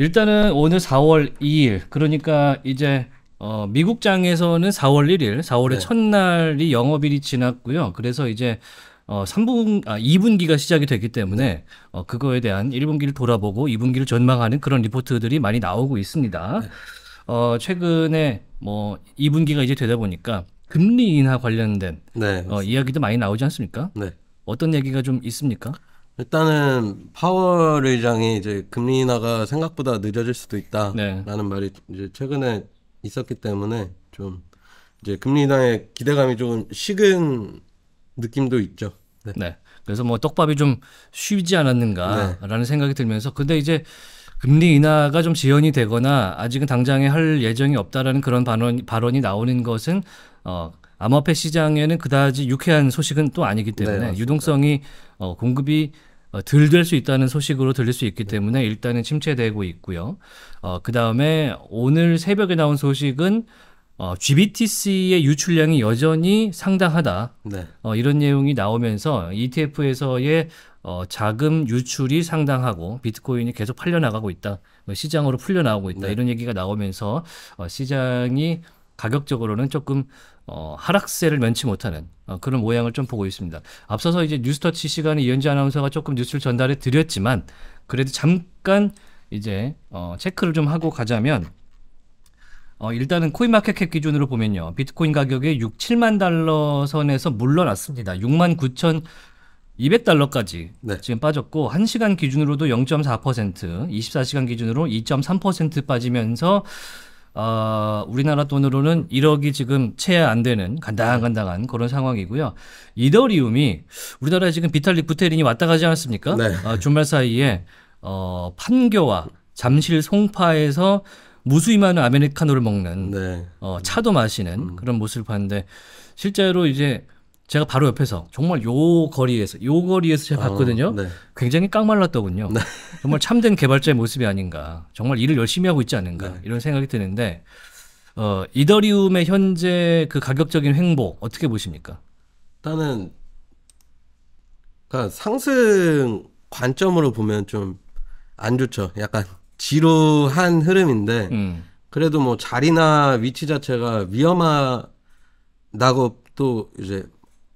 일단은 오늘 4월 2일 그러니까 이제 어, 미국장에서는 4월 1일 4월의 네. 첫날이 영업일이 지났고요. 그래서 이제 어, 3분, 아, 2분기가 시작이 됐기 때문에 네. 어, 그거에 대한 1분기를 돌아보고 2분기를 전망하는 그런 리포트들이 많이 나오고 있습니다. 네. 어, 최근에 뭐 2분기가 이제 되다 보니까 금리 인하 관련된 네, 어, 이야기도 많이 나오지 않습니까? 네. 어떤 얘기가 좀 있습니까? 일단은 파월 의장이 이제 금리 인하가 생각보다 느려질 수도 있다라는 네. 말이 이제 최근에 있었기 때문에 좀 이제 금리 인하에 기대감이 조금 식은 느낌도 있죠. 네. 네. 그래서 뭐 떡밥이 좀 쉬지 않았는가라는 네. 생각이 들면서 근데 이제 금리 인하가 좀 지연이 되거나 아직은 당장에 할 예정이 없다라는 그런 발언, 발언이 나오는 것은 어, 암호화폐 시장에는 그다지 유쾌한 소식은 또 아니기 때문에 네, 유동성이 어, 공급이 들 어, 덜될 수 있다는 소식으로 들릴 수 있기 때문에 일단은 침체되고 있고요. 어, 그 다음에 오늘 새벽에 나온 소식은 어, GBTC의 유출량이 여전히 상당하다. 네. 어, 이런 내용이 나오면서 ETF에서의 어, 자금 유출이 상당하고 비트코인이 계속 팔려나가고 있다. 뭐 시장으로 풀려나오고 있다. 네. 이런 얘기가 나오면서 어, 시장이 가격적으로는 조금 어, 하락세를 면치 못하는 어, 그런 모양을 좀 보고 있습니다. 앞서서 이제 뉴스터치 시간에 이현지 아나운서가 조금 뉴스를 전달해 드렸지만 그래도 잠깐 이제 어, 체크를 좀 하고 가자면 어, 일단은 코인마켓캡 기준으로 보면요. 비트코인 가격이 6, 7만 달러 선에서 물러났습니다. 6만 9천 200달러까지 네. 지금 빠졌고 1시간 기준으로도 0.4%, 24시간 기준으로 2.3% 빠지면서 어, 우리나라 돈으로는 1억이 지금 채 안 되는 간당간당한 그런 상황이고요. 이더리움이 우리나라에 지금 비탈릭 부테린이 왔다 가지 않았습니까? 네. 어, 주말 사이에 어, 판교와 잠실 송파에서 무수히 많은 아메리카노를 먹는 네. 어, 차도 마시는 음. 그런 모습을 봤는데 실제로 이제 제가 바로 옆에서 정말 요 거리에서 요 거리에서 제가 아, 봤거든요. 어, 네. 굉장히 깡말랐더군요. 네. 정말 참된 개발자의 모습이 아닌가. 정말 일을 열심히 하고 있지 않은가 네. 이런 생각이 드는데 어, 이더리움의 현재 그 가격적인 횡보 어떻게 보십니까? 일단은 그러니까 상승 관점으로 보면 좀 안 좋죠. 약간 지루한 흐름인데 음. 그래도 뭐 자리나 위치 자체가 위험하다고 또 이제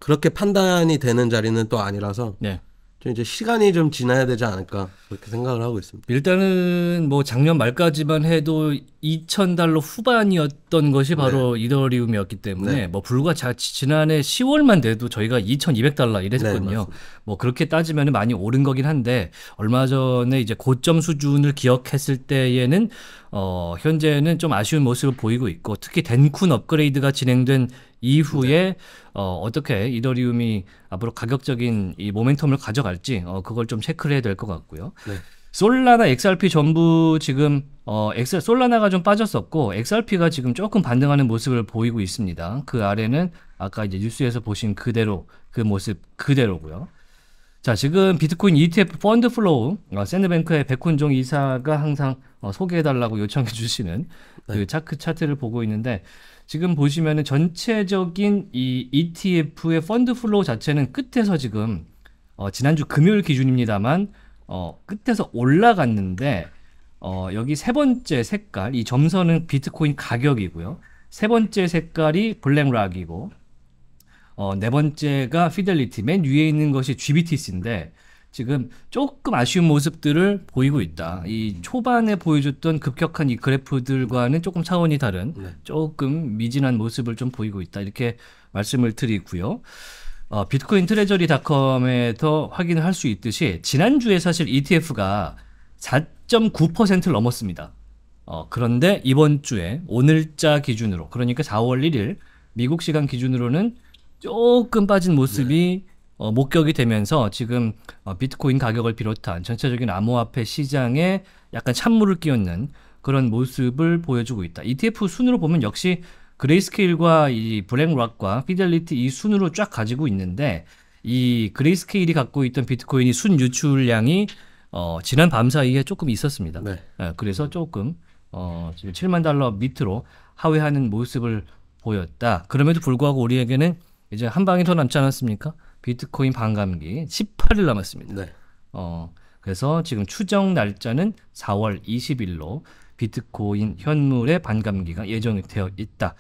그렇게 판단이 되는 자리는 또 아니라서 네. 좀 이제 시간이 좀 지나야 되지 않을까 그렇게 생각을 하고 있습니다. 일단은 뭐 작년 말까지만 해도 2천달러 후반이었던 것이 네. 바로 네. 이더리움이었기 때문에 네. 뭐 불과 자, 지난해 10월만 돼도 저희가 2,200달러 이랬거든요. 네, 뭐 그렇게 따지면 많이 오른 거긴 한데 얼마 전에 이제 고점 수준을 기억했을 때에는 어, 현재는 좀 아쉬운 모습을 보이고 있고 특히 덴쿤 업그레이드가 진행된 이후에 네. 어, 어떻게 이더리움이 앞으로 가격적인 이 모멘텀을 가져갈지 어, 그걸 좀 체크를 해야 될 것 같고요. 네. 솔라나 XRP 전부 지금 어, 엑셀, 솔라나가 좀 빠졌었고 XRP가 지금 조금 반등하는 모습을 보이고 있습니다. 그 아래는 아까 이제 뉴스에서 보신 그대로 그 모습 그대로고요. 자 지금 비트코인 ETF 펀드 플로우 어, 샌드뱅크의 백훈종 이사가 항상 어, 소개해달라고 요청해 주시는 네. 그 차트 차트를 보고 있는데 지금 보시면은 전체적인 이 ETF의 펀드 플로우 자체는 끝에서 지금 어, 지난주 금요일 기준입니다만 어, 끝에서 올라갔는데 어, 여기 세 번째 색깔 이 점선은 비트코인 가격이고요. 세 번째 색깔이 블랙락이고 어, 네 번째가 피델리티 맨 위에 있는 것이 GBTC인데 지금 조금 아쉬운 모습들을 보이고 있다. 이 초반에 보여줬던 급격한 이 그래프들과는 조금 차원이 다른 네. 조금 미진한 모습을 좀 보이고 있다. 이렇게 말씀을 드리고요. 어, 비트코인 트레저리닷컴에서 확인을 할 수 있듯이 지난주에 사실 ETF가 4.9%를 넘었습니다. 어, 그런데 이번 주에 오늘자 기준으로 그러니까 4월 1일 미국 시간 기준으로는 조금 빠진 모습이 네. 어, 목격이 되면서 지금 어, 비트코인 가격을 비롯한 전체적인 암호화폐 시장에 약간 찬물을 끼얹는 그런 모습을 보여주고 있다. ETF 순으로 보면 역시 그레이스케일과 이 블랙락과 피델리티 이 순으로 쫙 가지고 있는데 이 그레이스케일이 갖고 있던 비트코인이 순 유출량이 어, 지난 밤 사이에 조금 있었습니다. 네. 네, 그래서 조금 어, 지금 7만 달러 밑으로 하회하는 모습을 보였다. 그럼에도 불구하고 우리에게는 이제 한 방이 더 남지 않았습니까? 비트코인 반감기 18일 남았습니다. 네. 어, 그래서 지금 추정 날짜는 4월 20일로 비트코인 현물의 반감기가 예정이 되어 있다.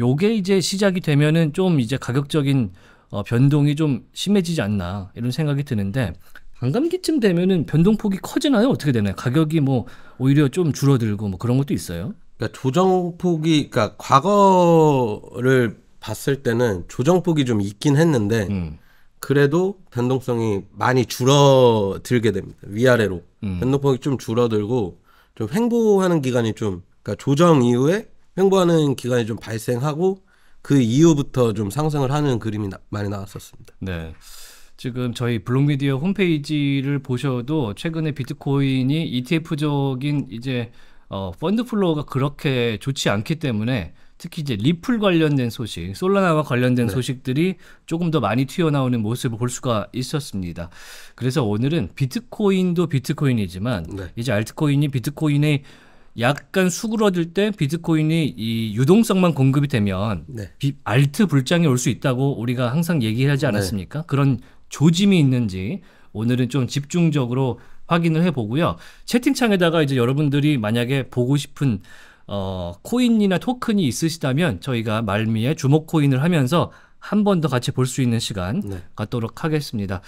요게 이제 시작이 되면은 좀 이제 가격적인 어, 변동이 좀 심해지지 않나 이런 생각이 드는데 반감기쯤 되면은 변동폭이 커지나요? 어떻게 되나요? 가격이 뭐 오히려 좀 줄어들고 뭐 그런 것도 있어요? 그러니까 조정폭이 그러니까 과거를 봤을 때는 조정폭이 좀 있긴 했는데 음. 그래도 변동성이 많이 줄어들게 됩니다. 위아래로 음. 변동폭이 좀 줄어들고 좀 횡보하는 기간이 좀 그러니까 조정 이후에 횡보하는 기간이 좀 발생하고 그 이후부터 좀 상승을 하는 그림이 나, 많이 나왔었습니다. 네. 지금 저희 블록미디어 홈페이지를 보셔도 최근에 비트코인이 ETF적인 이제 어, 펀드 플로우가 그렇게 좋지 않기 때문에 특히 이제 리플 관련된 소식, 솔라나와 관련된 네. 소식들이 조금 더 많이 튀어나오는 모습을 볼 수가 있었습니다. 그래서 오늘은 비트코인도 비트코인이지만 네. 이제 알트코인이 비트코인의 약간 수그러들 때 비트코인이 이 유동성만 공급이 되면 네. 비, 알트 불장이 올 수 있다고 우리가 항상 얘기하지 네. 않았습니까? 그런 조짐이 있는지 오늘은 좀 집중적으로 확인을 해보고요. 채팅창에다가 이제 여러분들이 만약에 보고 싶은 어, 코인이나 토큰이 있으시다면 저희가 말미에 주목 코인을 하면서 한 번 더 같이 볼 수 있는 시간 네. 갖도록 하겠습니다.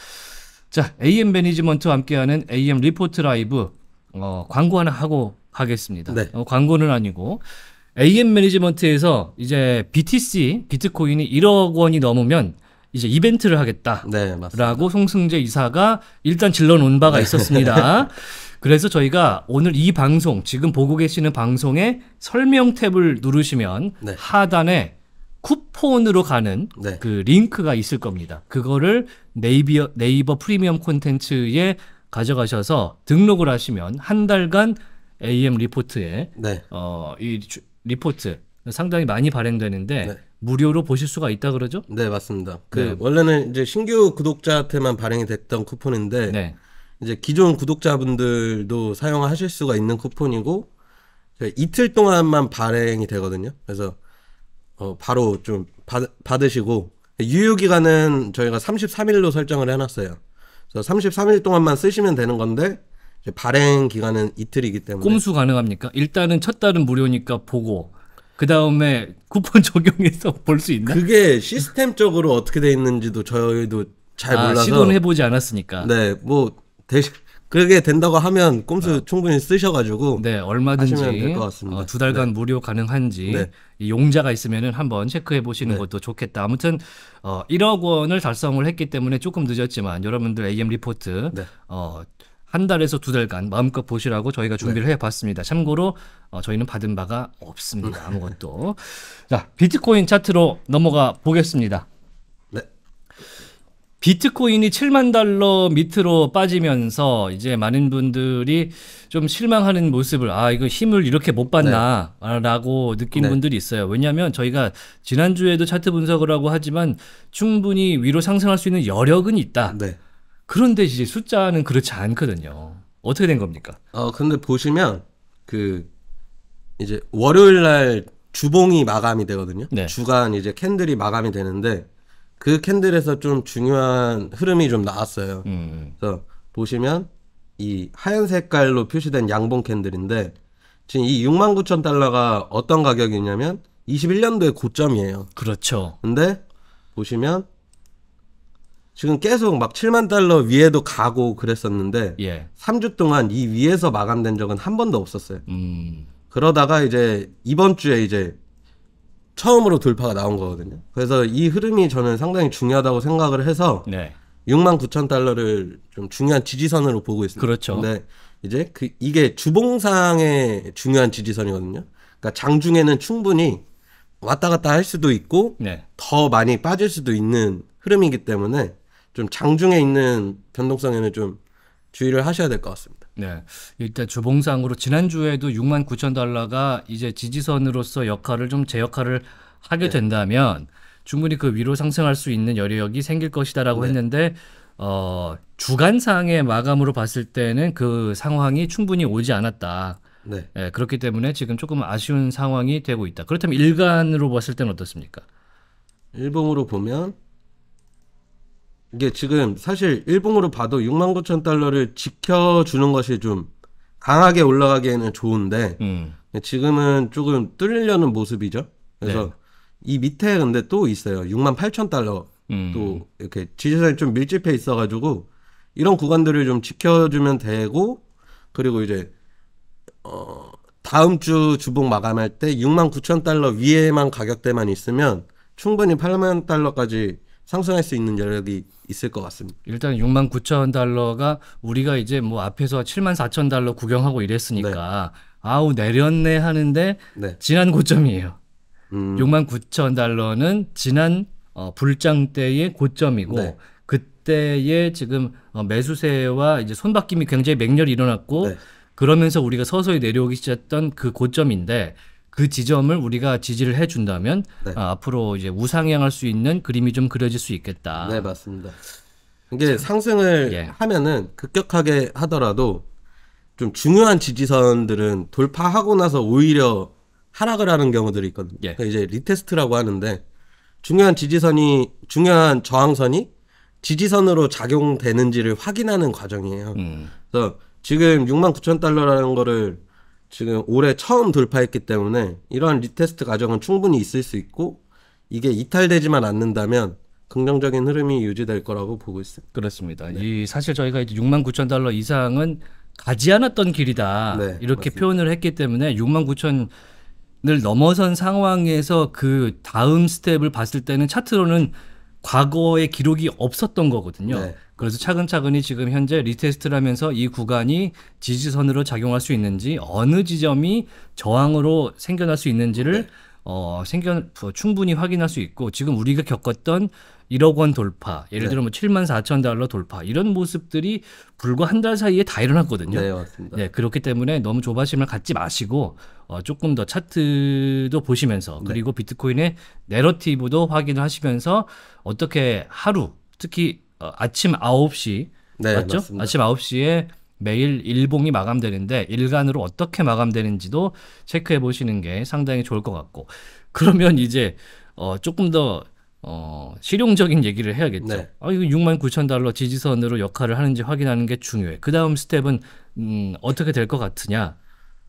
자, AM 매니지먼트와 함께하는 AM 리포트 라이브 어, 광고 하나 하고 가겠습니다. 네. 어, 광고는 아니고 AM 매니지먼트에서 이제 BTC 비트코인이 1억 원이 넘으면 이제 이벤트를 하겠다라고 네, 송승재 이사가 일단 질러놓은 바가 네. 있었습니다. 그래서 저희가 오늘 이 방송 지금 보고 계시는 방송에 설명 탭을 누르시면 네. 하단에 쿠폰으로 가는 네. 그 링크가 있을 겁니다. 그거를 네이버 네이버 프리미엄 콘텐츠에 가져가셔서 등록을 하시면 한 달간 AM 리포트에 네. 어이 리포트 상당히 많이 발행되는데 네. 무료로 보실 수가 있다 그러죠? 네 맞습니다. 그 네. 원래는 이제 신규 구독자한테만 발행이 됐던 쿠폰인데 네. 이제 기존 구독자분들도 사용하실 수가 있는 쿠폰이고 이틀 동안만 발행이 되거든요. 그래서 어 바로 좀 받, 받으시고 유효 기간은 저희가 33일로 설정을 해놨어요. 그래서 33일 동안만 쓰시면 되는 건데 발행 기간은 이틀이기 때문에 꼼수 가능합니까? 일단은 첫 달은 무료니까 보고 그 다음에 쿠폰 적용해서 볼 수 있나? 그게 시스템적으로 어떻게 돼 있는지도 저희도 잘 아, 몰라서 시도는 해보지 않았으니까. 네, 뭐 대신 그렇게 된다고 하면 꼼수 아. 충분히 쓰셔가지고 네 얼마든지 어, 두 달간 네. 무료 가능한지 네. 이 용자가 있으면은 한번 체크해 보시는 네. 것도 좋겠다. 아무튼 어, 1억 원을 달성을 했기 때문에 조금 늦었지만 여러분들 AM 리포트 네. 어, 한 달에서 두 달간 마음껏 보시라고 저희가 준비를 네. 해봤습니다. 참고로 어, 저희는 받은 바가 없습니다. 음. 아무것도 자 비트코인 차트로 넘어가 보겠습니다. 비트코인이 7만 달러 밑으로 빠지면서 이제 많은 분들이 좀 실망하는 모습을 아 이거 힘을 이렇게 못받나라고 네. 느낀 네. 분들이 있어요. 왜냐하면 저희가 지난 주에도 차트 분석을 하고 하지만 충분히 위로 상승할 수 있는 여력은 있다. 네. 그런데 이제 숫자는 그렇지 않거든요. 어떻게 된 겁니까? 어 근데 보시면 그 이제 월요일 날 주봉이 마감이 되거든요. 네. 주간 이제 캔들이 마감이 되는데 그 캔들에서 좀 중요한 흐름이 좀 나왔어요. 음, 음. 그래서 보시면 이 하얀 색깔로 표시된 양봉 캔들인데 지금 이 6만 9천 달러가 어떤 가격이냐면 2 1년도에 고점이에요. 그렇죠. 근데 보시면 지금 계속 막 7만 달러 위에도 가고 그랬었는데 예. 3주 동안 이 위에서 마감된 적은 한 번도 없었어요. 음. 그러다가 이제 이번 주에 이제 처음으로 돌파가 나온 거거든요. 그래서 이 흐름이 저는 상당히 중요하다고 생각을 해서 네. 6만 9천 달러를 좀 중요한 지지선으로 보고 있습니다. 그렇죠. 근데 이제 그 이게 주봉상의 중요한 지지선이거든요. 그러니까 장중에는 충분히 왔다 갔다 할 수도 있고 네. 더 많이 빠질 수도 있는 흐름이기 때문에 좀 장중에 있는 변동성에는 좀 주의를 하셔야 될 것 같습니다. 네. 일단 주봉상으로 지난주에도 6만 9천 달러가 이제 지지선으로서 역할을 좀 제 역할을 하게 네. 된다면 충분히 그 위로 상승할 수 있는 여력이 생길 것이다라고 네. 했는데 어, 주간상의 마감으로 봤을 때는 그 상황이 충분히 오지 않았다. 네. 네. 그렇기 때문에 지금 조금 아쉬운 상황이 되고 있다. 그렇다면 일간으로 봤을 때는 어떻습니까? 일봉으로 보면 이게 지금 사실 일봉으로 봐도 6만 9천 달러를 지켜주는 것이 좀 강하게 올라가기에는 좋은데 음. 지금은 조금 뚫리려는 모습이죠. 그래서 네. 이 밑에 근데 또 있어요. 6만 8천 달러 음. 또 이렇게 지지선이 좀 밀집해 있어가지고 이런 구간들을 좀 지켜주면 되고 그리고 이제 어 다음 주 주봉 마감할 때 6만 9천 달러 위에만 가격대만 있으면 충분히 8만 달러까지 상승할 수 있는 여력이 있을 것 같습니다. 일단 6만 9천 달러가 우리가 이제 뭐 앞에서 7만 4천 달러 구경하고 이랬으니까 네. 아우 내렸네 하는데 네. 지난 고점이에요. 음. 6만 9천 달러는 지난 어, 불장 때의 고점이고 네. 그때의 지금 어, 매수세와 이제 손바뀜이 굉장히 맹렬히 일어났고 네. 그러면서 우리가 서서히 내려오기 시작했던 그 고점인데 그 지점을 우리가 지지를 해준다면 네. 아, 앞으로 이제 우상향할 수 있는 그림이 좀 그려질 수 있겠다. 네 맞습니다. 이게 상승을 예. 하면은 급격하게 하더라도 좀 중요한 지지선들은 돌파하고 나서 오히려 하락을 하는 경우들이 있거든요. 예. 그러니까 이제 리테스트라고 하는데 중요한 지지선이 중요한 저항선이 지지선으로 작용되는지를 확인하는 과정이에요. 음. 그래서 지금 6만 9천 달러라는 거를 지금 올해 처음 돌파했기 때문에 이러한 리테스트 과정은 충분히 있을 수 있고 이게 이탈되지만 않는다면 긍정적인 흐름이 유지될 거라고 보고 있습니다. 그렇습니다. 네. 이 사실 저희가 이제 6만 9천 달러 이상은 가지 않았던 길이다 네, 이렇게 맞습니다. 표현을 했기 때문에 6만 9천을 넘어선 상황에서 그 다음 스텝을 봤을 때는 차트로는 과거의 기록이 없었던 거거든요. 네. 그래서 차근차근히 지금 현재 리테스트를 하면서 이 구간이 지지선으로 작용할 수 있는지 어느 지점이 저항으로 생겨날 수 있는지를 네. 어, 생겨 어, 충분히 확인할 수 있고 지금 우리가 겪었던 1억 원 돌파, 예를 네. 들어 뭐 7만 4천 달러 돌파 이런 모습들이 불과 한 달 사이에 다 일어났거든요. 네, 맞습니다. 네, 그렇기 때문에 너무 조바심을 갖지 마시고 어, 조금 더 차트도 보시면서 네. 그리고 네. 비트코인의 내러티브도 확인을 하시면서 어떻게 하루 특히 어, 아침 9시 네, 맞죠? 맞습니다. 아침 9시에 매일 일봉이 마감되는데 일간으로 어떻게 마감되는지도 체크해 보시는 게 상당히 좋을 것 같고 그러면 이제 어, 조금 더 어, 실용적인 얘기를 해야겠죠. 네. 아, 이거 6만 9천 달러 지지선으로 역할을 하는지 확인하는 게 중요해. 그 다음 스텝은 음, 어떻게 될 것 같으냐.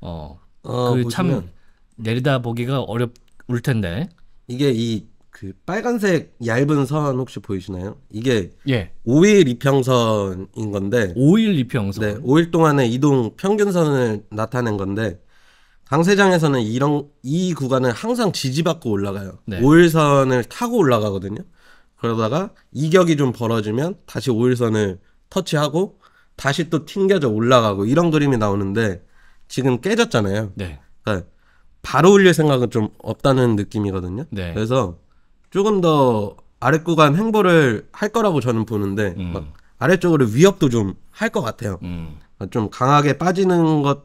어, 어 그참 내리다 보기가 어렵 울 텐데. 이게 이그 빨간색 얇은 선 혹시 보이시나요? 이게 예. 5일 이평선인 건데 5일 이평선. 네, 5일 동안의 이동 평균선을 나타낸 건데 강세장에서는 이런 이구간을 항상 지지받고 올라가요. 네. 5일선을 타고 올라가거든요. 그러다가 이격이 좀 벌어지면 다시 5일선을 터치하고 다시 또 튕겨져 올라가고 이런 그림이 나오는데 지금 깨졌잖아요. 네. 그러니까 바로 올릴 생각은 좀 없다는 느낌이거든요. 네. 그래서 조금 더 아래 구간 행보를 할 거라고 저는 보는데 음. 막 아래쪽으로 위협도 좀 할 것 같아요. 음. 아, 좀 강하게 빠지는 것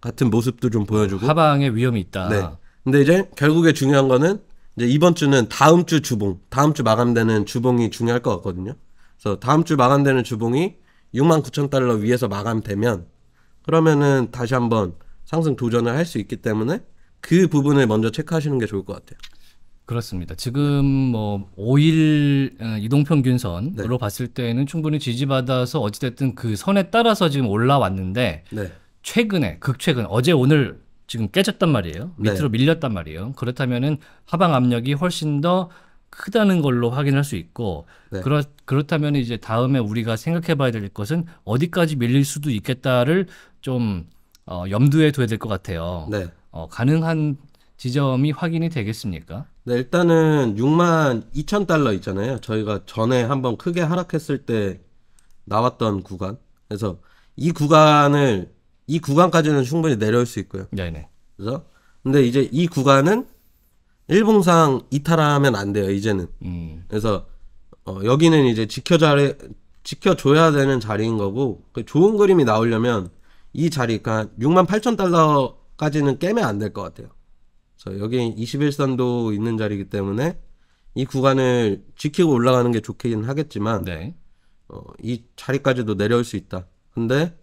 같은 모습도 좀 보여주고 하방에 위험이 있다. 네. 근데 이제 결국에 중요한 거는 이제 이번 주는 다음 주 주봉, 다음 주 마감되는 주봉이 중요할 것 같거든요. 그래서 다음 주 마감되는 주봉이 6만 9천 달러 위에서 마감되면 그러면은 다시 한번 상승 도전을 할 수 있기 때문에 그 부분을 먼저 체크하시는 게 좋을 것 같아요. 그렇습니다. 지금 뭐 5일 어, 이동평균선으로 네. 봤을 때는 충분히 지지받아서 어찌됐든 그 선에 따라서 지금 올라왔는데 네. 최근에 극최근 어제 오늘 지금 깨졌단 말이에요. 네. 밑으로 네. 밀렸단 말이에요. 그렇다면은 하방 압력이 훨씬 더 크다는 걸로 확인할 수 있고 네. 그렇 그렇다면 이제 다음에 우리가 생각해봐야 될 것은 어디까지 밀릴 수도 있겠다를 좀 어, 염두에 둬야 될 것 같아요. 네. 어, 가능한 지점이 확인이 되겠습니까? 네, 일단은 6만 2천 달러 있잖아요. 저희가 전에 한번 크게 하락했을 때 나왔던 구간. 그래서 이 구간을 이 구간까지는 충분히 내려올 수 있고요. 네네. 그래서 근데 이제 이 구간은 일봉상 이탈하면 안 돼요. 이제는. 음. 그래서 어, 여기는 이제 지켜자 지켜줘야 되는 자리인 거고 그 좋은 그림이 나오려면 이 자리가 6만 8천 달러까지는 깨면 안 될 것 같아요. 자, 여기 21선도 있는 자리이기 때문에 이 구간을 지키고 올라가는 게 좋긴 하겠지만 네. 어, 이 자리까지도 내려올 수 있다. 근데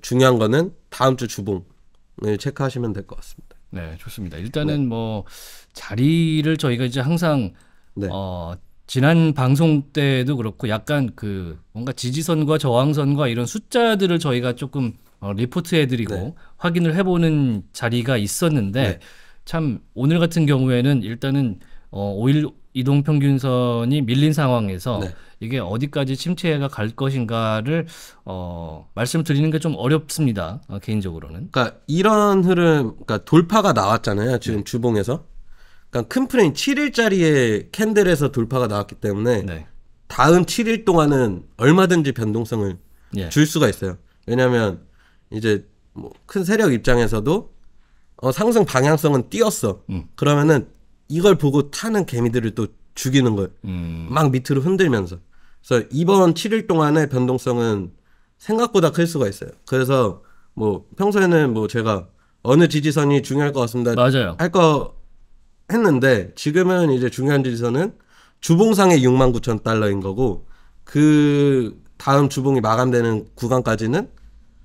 중요한 거는 다음 주 주봉을 체크하시면 될 것 같습니다. 네, 좋습니다. 일단은 네. 뭐 자리를 저희가 이제 항상 네. 어, 지난 방송 때도 그렇고 약간 그 뭔가 지지선과 저항선과 이런 숫자들을 저희가 조금 어, 리포트해드리고 네. 확인을 해보는 자리가 있었는데 네. 참 오늘 같은 경우에는 일단은 어, 5일 이동 평균선이 밀린 상황에서 네. 이게 어디까지 침체가 갈 것인가를 어, 말씀드리는 게 좀 어렵습니다. 어, 개인적으로는. 그러니까 이런 흐름, 그러니까 돌파가 나왔잖아요. 지금 네. 주봉에서. 그러니까 큰 프레임 7일짜리의 캔들에서 돌파가 나왔기 때문에 네. 다음 7일 동안은 얼마든지 변동성을 예. 줄 수가 있어요. 왜냐하면 이제 뭐큰 세력 입장에서도 어, 상승 방향성은 뛰었어. 음. 그러면은 이걸 보고 타는 개미들을 또 죽이는 거예요. 음. 막 밑으로 흔들면서. 그래서 이번 7일 동안의 변동성은 생각보다 클 수가 있어요. 그래서 뭐 평소에는 뭐 제가 어느 지지선이 중요할 것 같습니다. 맞아요. 할거 했는데 지금은 이제 중요한 지지선은 주봉상의 6만 9천 달러인 거고 그 다음 주봉이 마감되는 구간까지는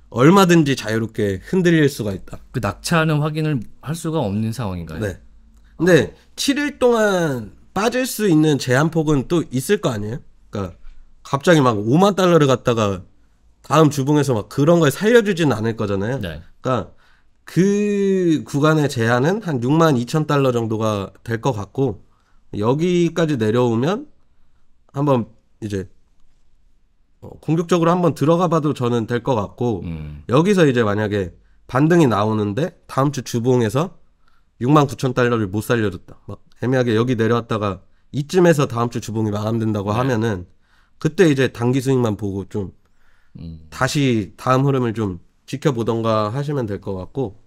얼마든지 자유롭게 흔들릴 수가 있다. 그 낙차하는 확인을 할 수가 없는 상황인가요? 네. 근데 어. 아. 7일 동안 빠질 수 있는 제한폭은 또 있을 거 아니에요? 그러니까 갑자기 막 5만 달러를 갖다가 다음 주봉에서 막 그런 걸 살려주진 않을 거잖아요. 네. 그러니까 그 구간의 제한은 한 6만 2천 달러 정도가 될 것 같고 여기까지 내려오면 한번 이제 어, 공격적으로 한번 들어가 봐도 저는 될 것 같고 음. 여기서 이제 만약에 반등이 나오는데 다음 주 주봉에서 6만 9천 달러를 못 살려줬다. 막 애매하게 여기 내려왔다가 이쯤에서 다음 주 주봉이 마감된다고 네. 하면은 그때 이제 단기 수익만 보고 좀 음. 다시 다음 흐름을 좀 지켜보던가 하시면 될 것 같고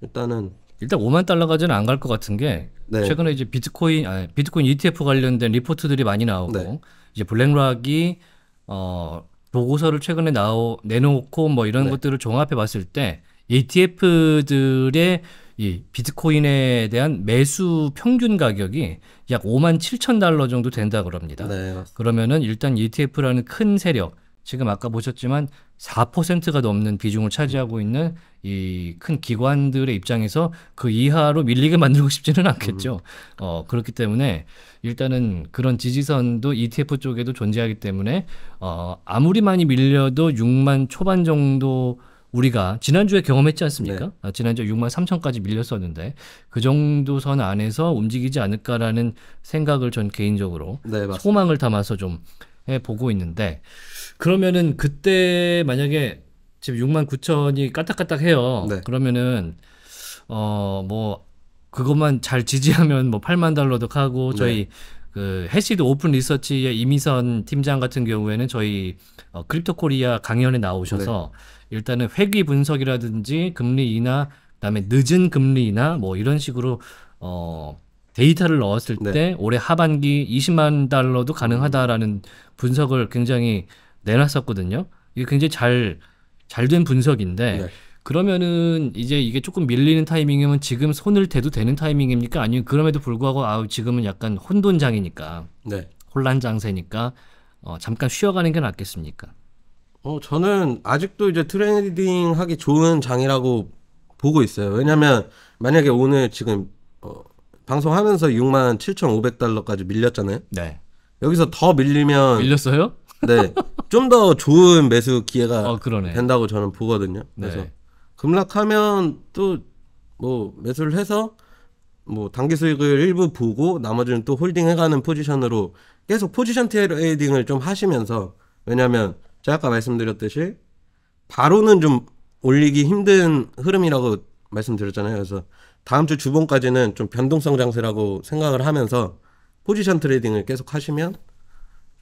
일단은 일단 5만 달러까지는 안 갈 것 같은 게 네. 최근에 이제 비트코인 아니, 비트코인 ETF 관련된 리포트들이 많이 나오고 네. 이제 블랙락이 어, 보고서를 최근에 나오, 내놓고 뭐 이런 네. 것들을 종합해 봤을 때 ETF들의 이 비트코인에 대한 매수 평균 가격이 약 5만 7천 달러 정도 된다 그럽니다. 네. 그러면은 일단 ETF라는 큰 세력 지금 아까 보셨지만 4%가 넘는 비중을 차지하고 있는 이 큰 기관들의 입장에서 그 이하로 밀리게 만들고 싶지는 않겠죠. 음. 어, 그렇기 때문에 일단은 그런 지지선도 ETF 쪽에도 존재하기 때문에 어, 아무리 많이 밀려도 6만 초반 정도 우리가 지난주에 경험했지 않습니까? 네. 아, 지난주에 6만 3천까지 밀렸었는데 그 정도 선 안에서 움직이지 않을까라는 생각을 전 개인적으로 네, 소망을 담아서 좀 해보고 있는데 그러면은 그때 만약에 지금 6만 9천이 까딱까딱해요. 네. 그러면은 어 뭐 그것만 잘 지지하면 뭐 8만 달러도 하고 네. 저희 네. 그 해시드 오픈 리서치의 이미선 팀장 같은 경우에는 저희 어, 크립토 코리아 강연에 나오셔서 네. 일단은 회귀 분석이라든지 금리 인하 그다음에 늦은 금리 인뭐 이런 식으로 어 데이터를 넣었을 네. 때 올해 하반기 20만 달러도 가능하다라는 분석을 굉장히 내놨었거든요. 이게 굉장히 잘 잘 된 분석인데 네. 그러면은 이제 이게 조금 밀리는 타이밍이면 지금 손을 대도 되는 타이밍입니까? 아니면 그럼에도 불구하고 아 지금은 약간 혼돈장이니까 네. 혼란 장세니까 어, 잠깐 쉬어가는 게 낫겠습니까? 어 저는 아직도 이제 트레이딩 하기 좋은 장이라고 보고 있어요. 왜냐하면 만약에 오늘 지금 어, 방송하면서 6만 7,500달러까지 밀렸잖아요. 네. 여기서 더 밀리면 밀렸어요? 네. 좀 더 좋은 매수 기회가 어, 된다고 저는 보거든요. 네. 그래서 네. 급락하면 또 뭐 매수를 해서 뭐 단기 수익을 일부 보고 나머지는 또 홀딩해가는 포지션으로 계속 포지션 트레이딩을 좀 하시면서 왜냐하면 제가 아까 말씀드렸듯이 바로는 좀 올리기 힘든 흐름이라고 말씀드렸잖아요. 그래서 다음 주 주봉까지는 좀 변동성 장세라고 생각을 하면서 포지션 트레이딩을 계속 하시면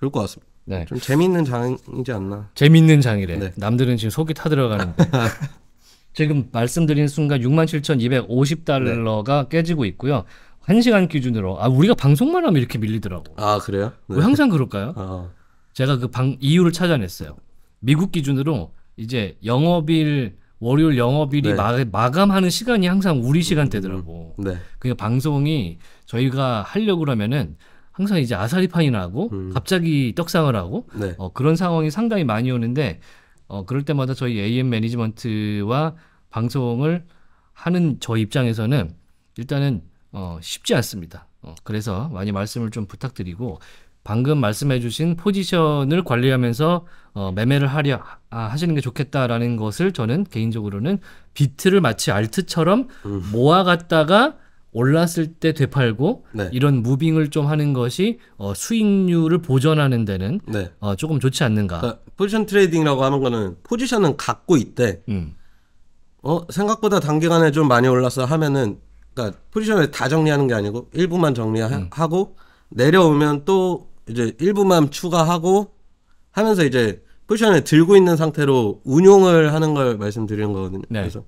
좋을 것 같습니다. 네. 좀 재밌는 장이지 않나. 재밌는 장이래. 네. 남들은 지금 속이 타들어가는데. 지금 말씀드린 순간 67,250달러가 네. 깨지고 있고요. 1시간 기준으로 아 우리가 방송만 하면 이렇게 밀리더라고. 아, 그래요? 네. 왜 항상 그럴까요? 아. 제가 그 방 이유를 찾아냈어요. 미국 기준으로 이제 영업일 월요일 영업일이 네. 마, 감하는 시간이 항상 우리 시간대더라고. 음, 네. 그러니까 방송이 저희가 하려고 그러면은 항상 이제 아사리판이 나고 음. 갑자기 떡상을 하고 네. 어, 그런 상황이 상당히 많이 오는데 어, 그럴 때마다 저희 AM 매니지먼트와 방송을 하는 저 입장에서는 일단은 어, 쉽지 않습니다. 어, 그래서 많이 말씀을 좀 부탁드리고 방금 말씀해주신 포지션을 관리하면서 어, 매매를 하려 아, 하시는 게 좋겠다라는 것을 저는 개인적으로는 비트를 마치 알트처럼 음. 모아갔다가 올랐을 때 되팔고 네. 이런 무빙을 좀 하는 것이 어, 수익률을 보전하는 데는 네. 어, 조금 좋지 않는가. 그러니까 포지션 트레이딩이라고 하는 거는 포지션은 갖고 있대. 음. 어 생각보다 단기간에 좀 많이 올랐어 하면은 그러니까 포지션을 다 정리하는 게 아니고 일부만 정리하고 음. 내려오면 또 이제 일부만 추가하고 하면서 이제 포지션을 들고 있는 상태로 운용을 하는 걸 말씀드리는 거거든요. 네. 그래서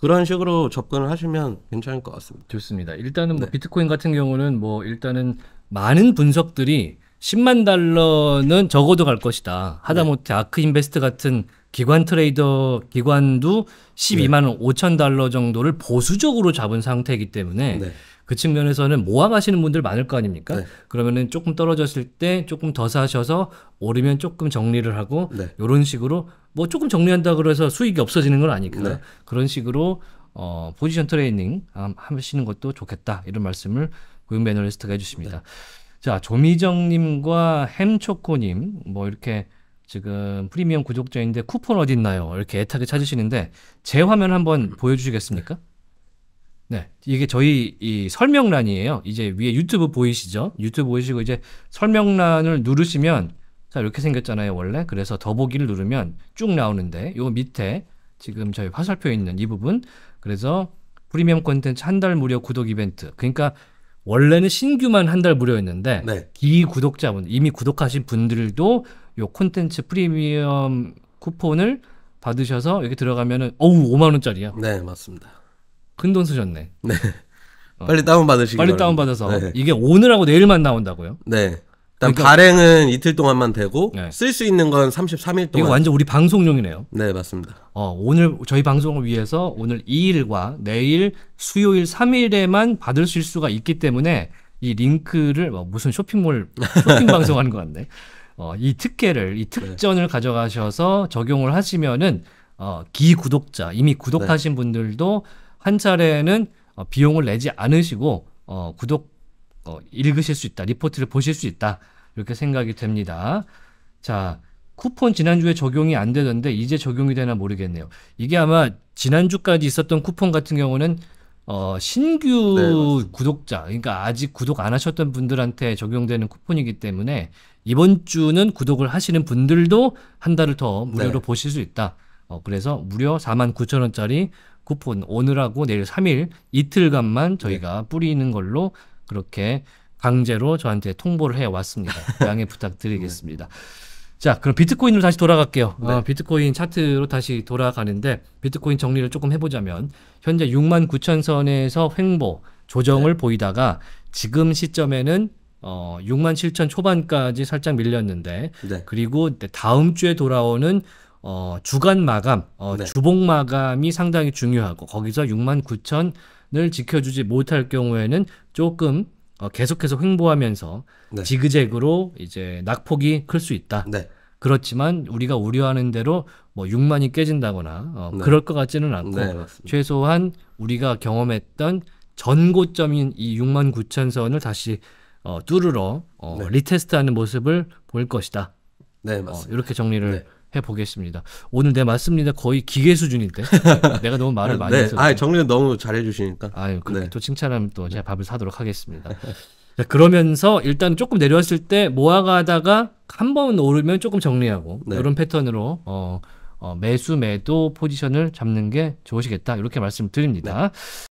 그런 식으로 접근을 하시면 괜찮을 것 같습니다. 좋습니다. 일단은 뭐 네. 비트코인 같은 경우는 뭐 일단은 많은 분석들이 10만 달러는 적어도 갈 것이다. 하다못해 네. 아크 인베스트 같은 기관 트레이더 기관도 12만 원 5천 달러 정도를 보수적으로 잡은 상태이기 때문에 네. 그 측면에서는 모아가시는 분들 많을 거 아닙니까? 네. 그러면은 조금 떨어졌을 때 조금 더 사셔서 오르면 조금 정리를 하고 네. 이런 식으로 뭐 조금 정리한다 그래서 수익이 없어지는 건 아니니까 네. 그런 식으로 어, 포지션 트레이닝 아, 하시는 것도 좋겠다 이런 말씀을 고용 매너리스트가 해주십니다. 네. 자 조미정님과 햄초코님 뭐 이렇게 지금 프리미엄 구독자인데 쿠폰 어딨나요? 이렇게 애타게 찾으시는데 제 화면 한번 보여주시겠습니까? 네. 이게 저희 이 설명란이에요. 이제 위에 유튜브 보이시죠? 유튜브 보이시고 이제 설명란을 누르시면 자, 이렇게 생겼잖아요, 원래. 그래서 더보기를 누르면 쭉 나오는데 요 밑에 지금 저희 화살표에 있는 이 부분. 그래서 프리미엄 콘텐츠 한 달 무료 구독 이벤트. 그러니까 원래는 신규만 한 달 무료였는데 네. 이 구독자분 이미 구독하신 분들도 요 콘텐츠 프리미엄 쿠폰을 받으셔서 여기 들어가면은 어우 5만 원짜리야. 네, 맞습니다. 큰돈 쓰셨네. 네. 어. 빨리 다운 받으시기 빨리 다운 받아서 네. 이게 오늘하고 내일만 나온다고요? 네. 일단 그러니까, 발행은 이틀 동안만 되고 네. 쓸수 있는 건 33일 동안. 이거 완전 우리 방송용이네요. 네, 맞습니다. 어, 오늘 저희 방송을 위해서 오늘 2일과 내일 수요일 3일에만 받으실 수가 있기 때문에 이 링크를 뭐 무슨 쇼핑몰 쇼핑 방송하는 것 같네. 어, 이 특혜를 이 특전을 네. 가져가셔서 적용을 하시면은 어, 기구독자 이미 구독하신 네. 분들도 한 차례는 어, 비용을 내지 않으시고 어, 구독 어, 읽으실 수 있다. 리포트를 보실 수 있다. 이렇게 생각이 됩니다. 자, 쿠폰 지난주에 적용이 안 되던데 이제 적용이 되나 모르겠네요. 이게 아마 지난주까지 있었던 쿠폰 같은 경우는 어, 신규 네, 구독자, 그러니까 아직 구독 안 하셨던 분들한테 적용되는 쿠폰이기 때문에 이번 주는 구독을 하시는 분들도 한 달을 더 무료로 네. 보실 수 있다. 어, 그래서 무려 4만 9천 원짜리 쿠폰 오늘하고 내일 3일 이틀간만 네. 저희가 네. 뿌리는 걸로 그렇게 강제로 저한테 통보를 해 왔습니다. 양해 부탁드리겠습니다. 네. 자, 그럼 비트코인으로 다시 돌아갈게요. 어, 네. 어, 비트코인 차트로 다시 돌아가는데 비트코인 정리를 조금 해보자면 현재 6만 9천 선에서 횡보 조정을 네. 보이다가 지금 시점에는 어, 6만 7천 초반까지 살짝 밀렸는데 네. 그리고 다음 주에 돌아오는 어, 주간 마감, 어, 네. 주봉 마감이 상당히 중요하고 거기서 6만 9천을 지켜주지 못할 경우에는 조금 어, 계속해서 횡보하면서 네. 지그재그로 이제 낙폭이 클 수 있다. 네. 그렇지만 우리가 우려하는 대로 뭐 6만이 깨진다거나 어, 네. 그럴 것 같지는 않고 네, 최소한 우리가 경험했던 전고점인 이 6만 9천 선을 다시 어, 뚫으러 어, 네. 리테스트하는 모습을 볼 것이다. 네, 어, 맞습니다. 어, 이렇게 정리를 해보겠습니다. 오늘 내 말씀입니다. 거의 기계 수준인데 내가 너무 말을 많이 네. 했어. 아 정리는 너무 잘해주시니까. 아유 그렇게 네. 또 칭찬하면 또 제가 네. 밥을 사도록 하겠습니다. 자, 그러면서 일단 조금 내려왔을 때 모아가다가 한 번 오르면 조금 정리하고 네. 이런 패턴으로 어, 어, 매수 매도 포지션을 잡는 게 좋으시겠다 이렇게 말씀드립니다. 네.